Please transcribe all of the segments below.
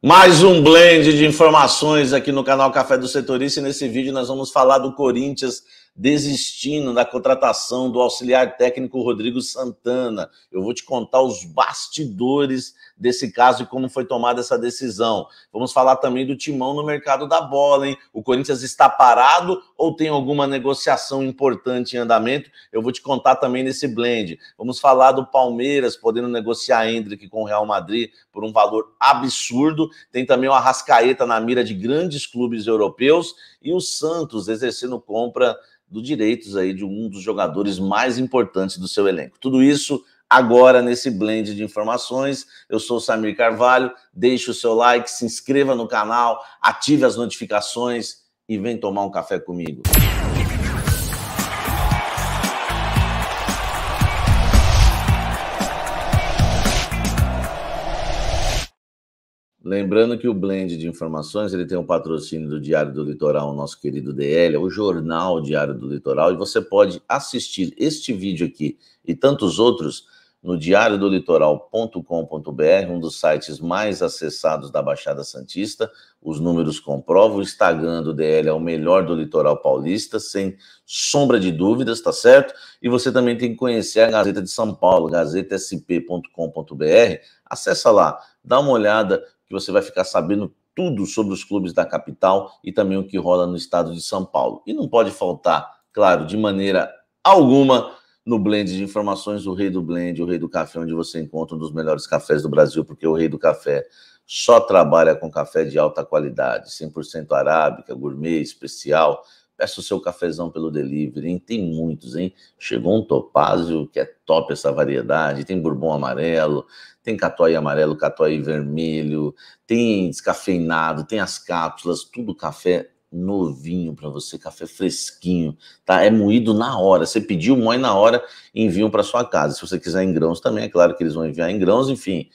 Mais um blend de informações aqui no canal Café do Setorista e nesse vídeo nós vamos falar do Corinthians desistindo da contratação do auxiliar técnico Rodrigo Santana. Eu vou te contar os bastidores desse caso e como foi tomada essa decisão. Vamos falar também do timão no mercado da bola, hein? O Corinthians está parado ou tem alguma negociação importante em andamento? Eu vou te contar também nesse blend. Vamos falar do Palmeiras podendo negociar Hendrick com o Real Madrid por um valor absurdo. Tem também o Arrascaeta na mira de grandes clubes europeus e o Santos exercendo compra dos direitos aí de um dos jogadores mais importantes do seu elenco. Tudo isso agora nesse blend de informações. Eu sou o Samir Carvalho, deixe o seu like, se inscreva no canal, ative as notificações e vem tomar um café comigo. Lembrando que o blend de informações ele tem um patrocínio do Diário do Litoral, nosso querido DL, é o jornal Diário do Litoral, e você pode assistir este vídeo aqui e tantos outros no diariodolitoral.com.br, um dos sites mais acessados da Baixada Santista. Os números comprovam. O Instagram do DL é o melhor do litoral paulista, sem sombra de dúvidas, tá certo? E você também tem que conhecer a Gazeta de São Paulo, gazetasp.com.br. Acessa lá, Dá uma olhada que você vai ficar sabendo tudo sobre os clubes da capital e também o que rola no estado de São Paulo. E não pode faltar, claro, de maneira alguma, no blend de informações, o Rei do Blend, o Rei do Café, onde você encontra um dos melhores cafés do Brasil, porque o Rei do Café só trabalha com café de alta qualidade, 100% arábica, gourmet, especial, Peça o seu cafezão pelo delivery, hein? Tem muitos, hein? Chegou um topázio, que é top essa variedade. Tem bourbon amarelo, tem catuai amarelo, catuai vermelho, tem descafeinado, tem as cápsulas, tudo café novinho para você, café fresquinho, tá? É moído na hora. Você pediu, moe na hora, enviam para sua casa. Se você quiser em grãos também, é claro que eles vão enviar em grãos, enfim.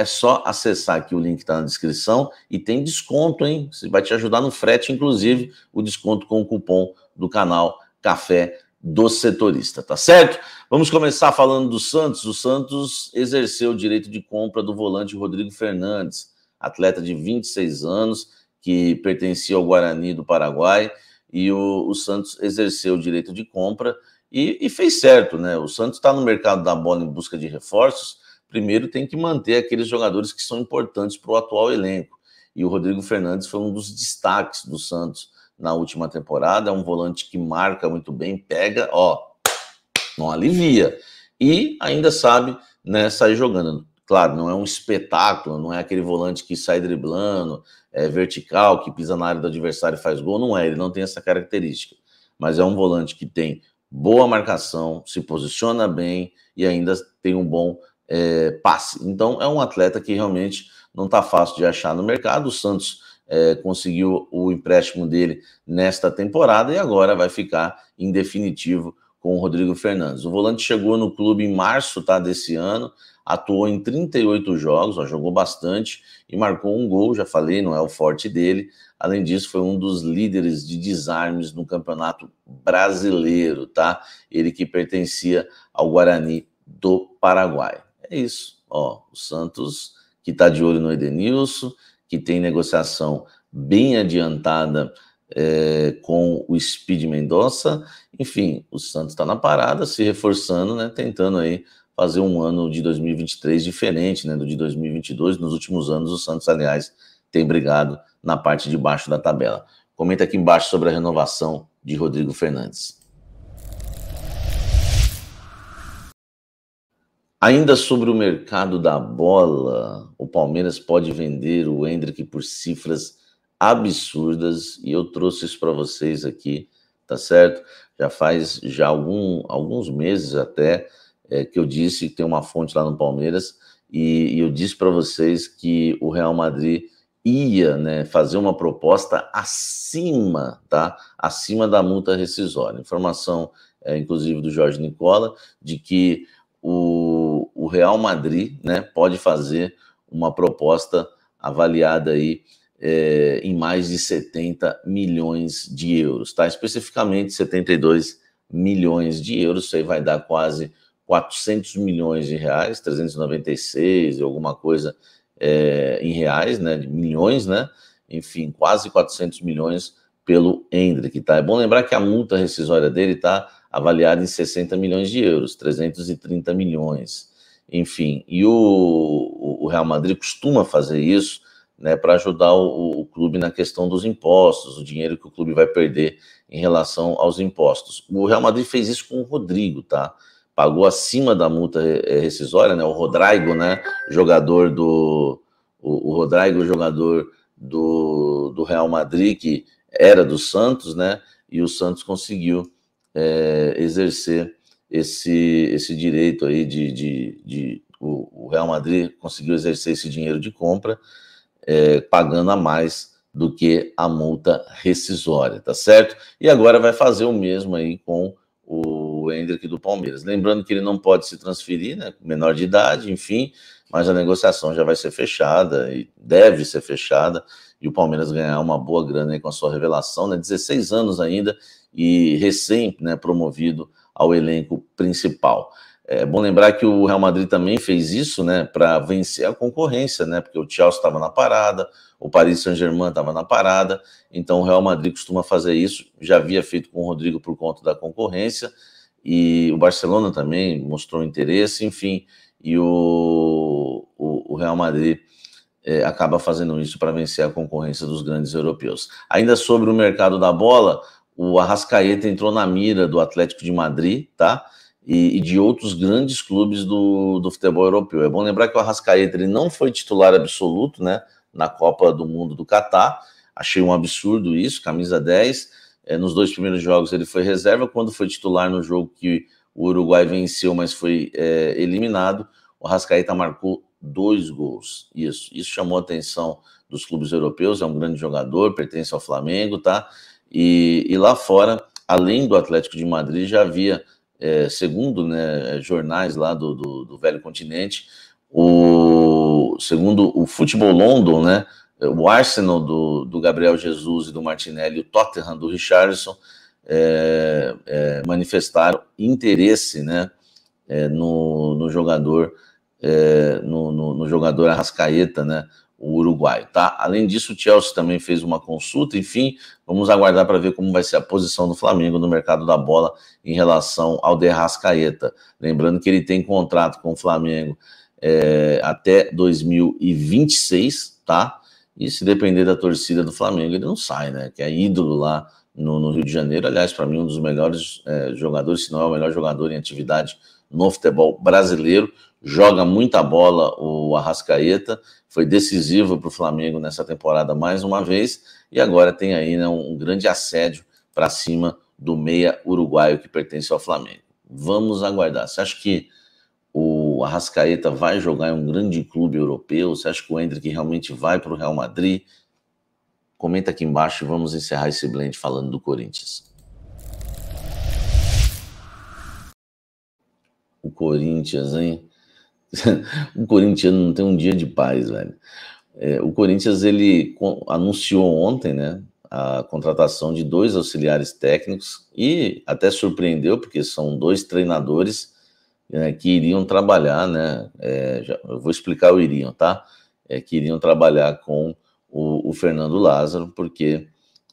É só acessar aqui o link está na descrição e tem desconto, hein? Isso vai te ajudar no frete, inclusive o desconto com o cupom do canal Café do Setorista, tá certo? Vamos começar falando do Santos. O Santos exerceu o direito de compra do volante Rodrigo Fernandes, atleta de 26 anos que pertencia ao Guarani do Paraguai e o, o, Santos exerceu o direito de compra e, e fez certo, né? O Santos está no mercado da bola em busca de reforços primeiro tem que manter aqueles jogadores que são importantes para o atual elenco. E o Rodrigo Fernandes foi um dos destaques do Santos na última temporada. É um volante que marca muito bem, pega, ó, não alivia. E ainda sabe né, sair jogando. Claro, não é um espetáculo, não é aquele volante que sai driblando, é vertical, que pisa na área do adversário e faz gol. Não é, ele não tem essa característica. Mas é um volante que tem boa marcação, se posiciona bem e ainda tem um bom é, passe. Então, é um atleta que realmente não está fácil de achar no mercado. O Santos é, conseguiu o empréstimo dele nesta temporada e agora vai ficar em definitivo com o Rodrigo Fernandes. O volante chegou no clube em março tá, desse ano, atuou em 38 jogos, ó, jogou bastante e marcou um gol, já falei, não é o forte dele. Além disso, foi um dos líderes de desarmes no Campeonato Brasileiro, tá? Ele que pertencia ao Guarani do Paraguai é isso. Ó, o Santos, que está de olho no Edenilson, que tem negociação bem adiantada é, com o Speed Mendonça. Enfim, o Santos está na parada, se reforçando, né, tentando aí fazer um ano de 2023 diferente né, do de 2022. Nos últimos anos, o Santos, aliás, tem brigado na parte de baixo da tabela. Comenta aqui embaixo sobre a renovação de Rodrigo Fernandes. Ainda sobre o mercado da bola, o Palmeiras pode vender o Hendrick por cifras absurdas e eu trouxe isso para vocês aqui, tá certo? Já faz já algum, alguns meses até é, que eu disse que tem uma fonte lá no Palmeiras e, e eu disse para vocês que o Real Madrid ia né, fazer uma proposta acima, tá? Acima da multa rescisória. Informação, é, inclusive, do Jorge Nicola, de que o o Real Madrid né, pode fazer uma proposta avaliada aí é, em mais de 70 milhões de euros, tá? Especificamente 72 milhões de euros, isso aí vai dar quase 400 milhões de reais, 396 alguma coisa é, em reais, né? Milhões, né? Enfim, quase 400 milhões pelo Hendrick, tá? É bom lembrar que a multa rescisória dele tá avaliada em 60 milhões de euros, 330 milhões enfim. E o, o Real Madrid costuma fazer isso né, para ajudar o, o, clube na questão dos impostos, o dinheiro que o clube vai perder em relação aos impostos. O Real Madrid fez isso com o Rodrigo, tá? Pagou acima da multa é, rescisória, né? O Rodrigo, né? Jogador do. O, Rodrigo, jogador do, do Real Madrid, que era do Santos, né? E o Santos conseguiu é, exercer esse, esse direito aí de, de, de o, o, Real Madrid conseguiu exercer esse dinheiro de compra, é, pagando a mais do que a multa rescisória, tá certo? E agora vai fazer o mesmo aí com o Hendrick do Palmeiras. Lembrando que ele não pode se transferir, né? Menor de idade, enfim, mas a negociação já vai ser fechada e deve ser fechada e o Palmeiras ganhar uma boa grana aí com a sua revelação, né? 16 anos ainda e recém né, promovido ao elenco principal. É bom lembrar que o Real Madrid também fez isso, né, para vencer a concorrência, né, porque o Chelsea estava na parada, o Paris Saint-Germain estava na parada, então o Real Madrid costuma fazer isso, já havia feito com o Rodrigo por conta da concorrência, e o Barcelona também mostrou interesse, enfim, e o, o, o Real Madrid é, acaba fazendo isso para vencer a concorrência dos grandes europeus. Ainda sobre o mercado da bola, o Arrascaeta entrou na mira do Atlético de Madrid, tá? E, e, de outros grandes clubes do, do futebol europeu. É bom lembrar que o Arrascaeta ele não foi titular absoluto, né? Na Copa do Mundo do Catar. Achei um absurdo isso, camisa 10. É, nos dois primeiros jogos ele foi reserva, quando foi titular no jogo que o Uruguai venceu, mas foi é, eliminado. O Arrascaeta marcou dois gols. Isso, isso chamou a atenção dos clubes europeus, é um grande jogador, pertence ao Flamengo, tá? E, e lá fora, além do Atlético de Madrid, já havia, é, segundo né, jornais lá do, do, do, Velho Continente, o, segundo o Futebol London, né, o Arsenal do, do Gabriel Jesus e do Martinelli, o Tottenham do Richardson, é, é, manifestaram interesse né, é, no, no jogador. É, no, no, no, jogador Arrascaeta, né? o Uruguai, tá? Além disso, o Chelsea também fez uma consulta, enfim, vamos aguardar para ver como vai ser a posição do Flamengo no mercado da bola em relação ao Derrascaeta. Lembrando que ele tem contrato com o Flamengo é, até 2026, tá? E se depender da torcida do Flamengo, ele não sai, né? Que é ídolo lá no, no Rio de Janeiro. Aliás, para mim, um dos melhores é, jogadores, se não é o melhor jogador em atividade no futebol brasileiro joga muita bola o Arrascaeta, foi decisivo para o Flamengo nessa temporada mais uma vez, e agora tem aí né, um grande assédio para cima do meia uruguaio que pertence ao Flamengo. Vamos aguardar. Você acha que o Arrascaeta vai jogar em um grande clube europeu? Você acha que o Hendrick realmente vai para o Real Madrid? Comenta aqui embaixo e vamos encerrar esse blend falando do Corinthians. O Corinthians, hein? o Corinthians não tem um dia de paz, velho. É, o Corinthians ele anunciou ontem, né, a contratação de dois auxiliares técnicos e até surpreendeu porque são dois treinadores né, que iriam trabalhar, né? É, já, eu vou explicar o iriam, tá? É, que iriam trabalhar com o, o Fernando Lázaro, porque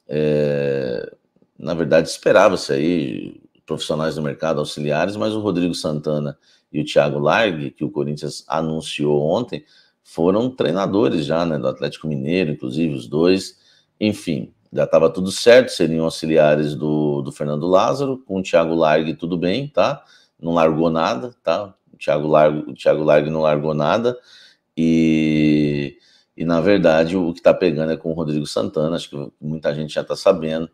é, na verdade esperava-se aí profissionais do mercado auxiliares, mas o Rodrigo Santana e o Thiago Largue, que o Corinthians anunciou ontem, foram treinadores já, né, do Atlético Mineiro, inclusive os dois. Enfim, já estava tudo certo, seriam auxiliares do, do Fernando Lázaro, com o Thiago Largue tudo bem, tá? Não largou nada, tá? O Thiago Largue, o Thiago Largue não largou nada. E, e na verdade, o que está pegando é com o Rodrigo Santana, acho que muita gente já está sabendo.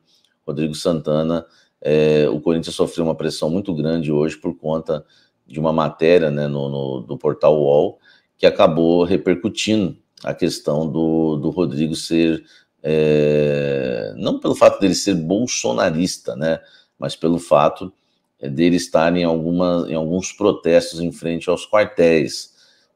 Rodrigo Santana é, o Corinthians sofreu uma pressão muito grande hoje por conta de uma matéria né, no, no, do portal UOL que acabou repercutindo a questão do, do Rodrigo ser, é, não pelo fato dele ser bolsonarista, né, mas pelo fato é, dele estar em, alguma, em alguns protestos em frente aos quartéis.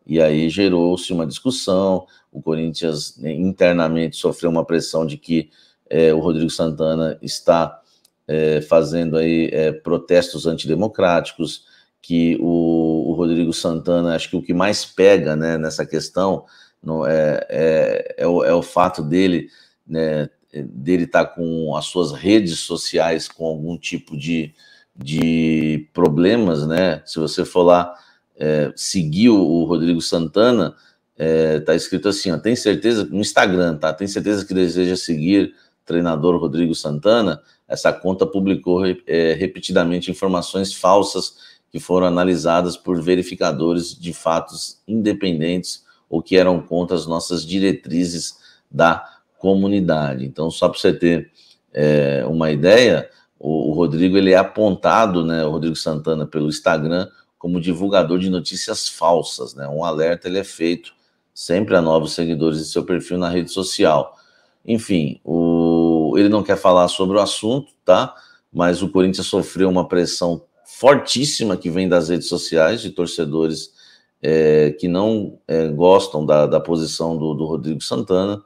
E aí gerou-se uma discussão, o Corinthians né, internamente sofreu uma pressão de que é, o Rodrigo Santana está é, fazendo aí é, protestos antidemocráticos, que o, o, Rodrigo Santana, acho que o que mais pega né, nessa questão no, é, é, é, o, é o fato dele né, dele estar tá com as suas redes sociais com algum tipo de, de problemas, né? Se você for lá é, seguir o, Rodrigo Santana, é, tá escrito assim, ó, tem certeza, no Instagram, tá? Tem certeza que deseja seguir treinador Rodrigo Santana, essa conta publicou é, repetidamente informações falsas que foram analisadas por verificadores de fatos independentes ou que eram contra as nossas diretrizes da comunidade. Então, só para você ter é, uma ideia, o, o, Rodrigo ele é apontado, né, o Rodrigo Santana, pelo Instagram como divulgador de notícias falsas. Né? Um alerta ele é feito sempre a novos seguidores de seu perfil na rede social. Enfim, o ele não quer falar sobre o assunto, tá? Mas o Corinthians sofreu uma pressão fortíssima que vem das redes sociais de torcedores é, que não é, gostam da, da posição do, do Rodrigo Santana.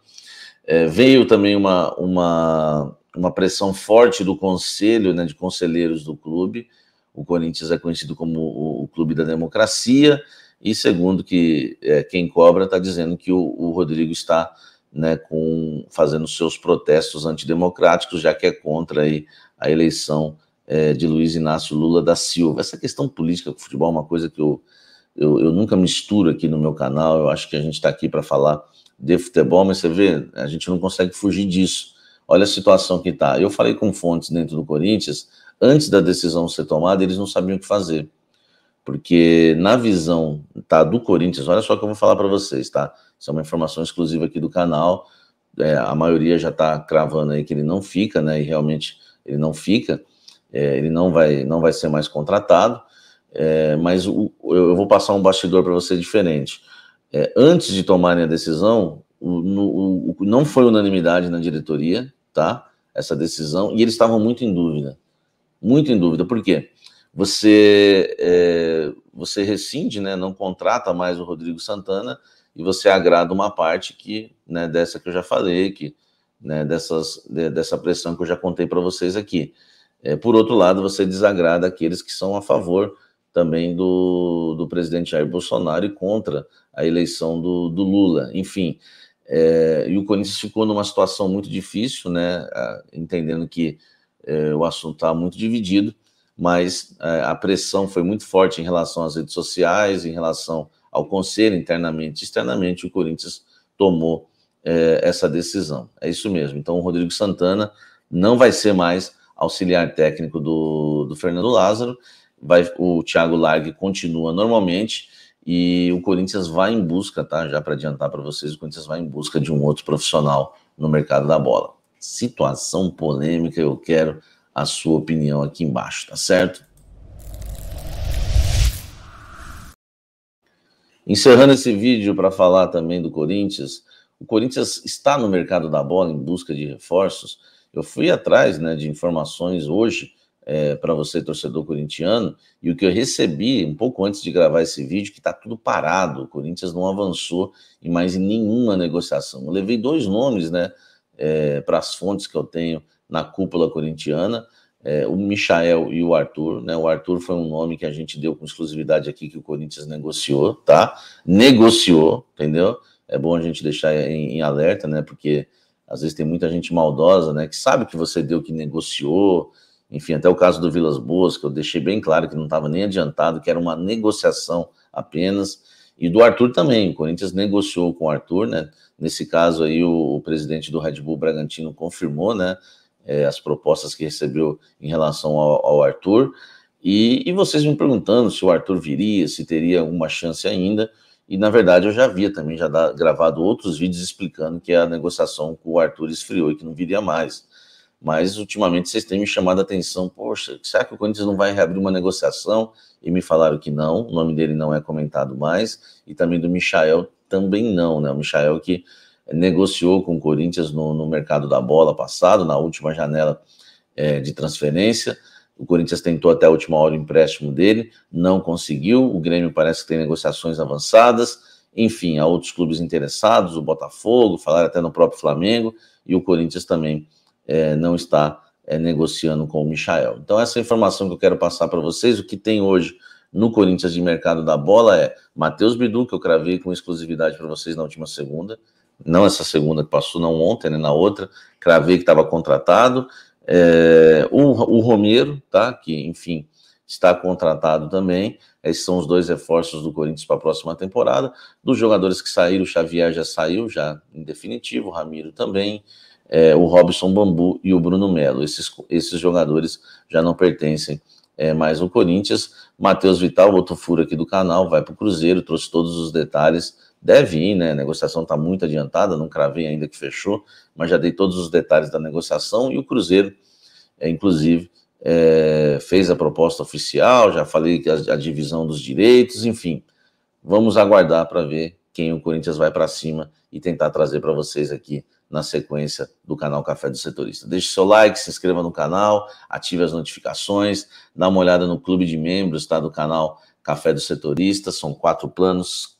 É, veio também uma, uma, uma pressão forte do conselho, né, de conselheiros do clube. O Corinthians é conhecido como o, o clube da democracia, e segundo que é, quem cobra está dizendo que o, o Rodrigo está né, com, fazendo seus protestos antidemocráticos, já que é contra aí, a eleição é, de Luiz Inácio Lula da Silva. Essa questão política com futebol é uma coisa que eu, eu, eu nunca misturo aqui no meu canal, eu acho que a gente está aqui para falar de futebol, mas você vê, a gente não consegue fugir disso. Olha a situação que está. Eu falei com fontes dentro do Corinthians, antes da decisão ser tomada, eles não sabiam o que fazer. Porque na visão tá, do Corinthians, olha só o que eu vou falar para vocês, tá? Isso é uma informação exclusiva aqui do canal. É, a maioria já está cravando aí que ele não fica, né? E realmente ele não fica, é, ele não vai, não vai ser mais contratado. É, mas o, eu, vou passar um bastidor para você diferente. É, antes de tomarem a decisão, o, no, o, não foi unanimidade na diretoria, tá? Essa decisão, e eles estavam muito em dúvida. Muito em dúvida. Por quê? você, é, você rescinde, né, não contrata mais o Rodrigo Santana e você agrada uma parte que, né, dessa que eu já falei, que, né, dessas, de, dessa pressão que eu já contei para vocês aqui. É, por outro lado, você desagrada aqueles que são a favor também do, do presidente Jair Bolsonaro e contra a eleição do, do Lula. Enfim, é, e o Corinthians ficou numa situação muito difícil, né, entendendo que é, o assunto está muito dividido mas é, a pressão foi muito forte em relação às redes sociais, em relação ao conselho internamente, externamente o Corinthians tomou é, essa decisão. É isso mesmo. Então o Rodrigo Santana não vai ser mais auxiliar técnico do, do Fernando Lázaro. Vai, o Thiago Largue continua normalmente e o Corinthians vai em busca, tá? Já para adiantar para vocês, o Corinthians vai em busca de um outro profissional no mercado da bola. Situação polêmica, eu quero a sua opinião aqui embaixo, tá certo? Encerrando esse vídeo para falar também do Corinthians, o Corinthians está no mercado da bola em busca de reforços. Eu fui atrás né, de informações hoje é, para você, torcedor corintiano, e o que eu recebi um pouco antes de gravar esse vídeo, que está tudo parado, o Corinthians não avançou em mais nenhuma negociação. Eu levei dois nomes né, é, para as fontes que eu tenho na cúpula corintiana. É, o Michael e o Arthur, né? O Arthur foi um nome que a gente deu com exclusividade aqui que o Corinthians negociou, tá? Negociou, entendeu? É bom a gente deixar em, em alerta, né? Porque às vezes tem muita gente maldosa, né? Que sabe que você deu, que negociou, enfim, até o caso do Vilas Boas, que eu deixei bem claro que não estava nem adiantado, que era uma negociação apenas, e do Arthur também. O Corinthians negociou com o Arthur, né? Nesse caso aí, o, o presidente do Red Bull Bragantino confirmou, né? é, as propostas que recebeu em relação ao, ao Arthur. E, e, vocês me perguntando se o Arthur viria, se teria alguma chance ainda. E na verdade eu já havia também já gravado outros vídeos explicando que a negociação com o Arthur esfriou e que não viria mais. Mas ultimamente vocês têm me chamado a atenção, poxa, será que o Corinthians não vai reabrir uma negociação? E me falaram que não, o nome dele não é comentado mais, e também do Michael também não, né? O Michael que negociou com o Corinthians no, no mercado da bola passado, na última janela é, de transferência. O Corinthians tentou até a última hora o empréstimo dele, não conseguiu. O Grêmio parece que tem negociações avançadas. Enfim, há outros clubes interessados, o Botafogo, falaram até no próprio Flamengo, e o Corinthians também é, não está é, negociando com o Michael. Então, essa é informação que eu quero passar para vocês, o que tem hoje no Corinthians de mercado da bola é Matheus Bidu, que eu cravei com exclusividade para vocês na última segunda, não essa segunda que passou, não ontem, né, na outra, cravei que estava contratado. É, o, o, Romero, tá? Que, enfim, está contratado também. Esses são os dois reforços do Corinthians para a próxima temporada. Dos jogadores que saíram, o Xavier já saiu, já em definitivo, o Ramiro também, é, o Robson Bambu e o Bruno Melo. Esses, esses jogadores já não pertencem é, mais ao Corinthians. Matheus Vital, outro furo aqui do canal, vai para o Cruzeiro, trouxe todos os detalhes deve ir, né? A negociação está muito adiantada, não cravei ainda que fechou, mas já dei todos os detalhes da negociação e o Cruzeiro, é, inclusive, é, fez a proposta oficial, já falei que a, a divisão dos direitos, enfim. Vamos aguardar para ver quem o Corinthians vai para cima e tentar trazer para vocês aqui na sequência do canal Café do Setorista. Deixe seu like, se inscreva no canal, ative as notificações, dá uma olhada no clube de membros tá, do canal Café do Setorista, são quatro planos,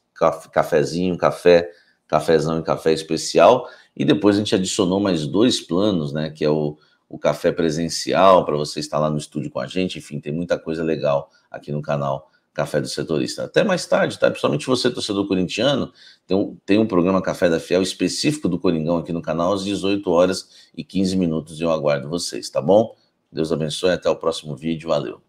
cafezinho, café, cafezão e café especial. E depois a gente adicionou mais dois planos, né? Que é o, o café presencial, para você estar lá no estúdio com a gente. Enfim, tem muita coisa legal aqui no canal Café do Setorista. Até mais tarde, tá? Principalmente você, torcedor corintiano, tem um, tem um programa Café da Fiel específico do Coringão aqui no canal, às 18 horas e 15 minutos. E eu aguardo vocês, tá bom? Deus abençoe, até o próximo vídeo, valeu.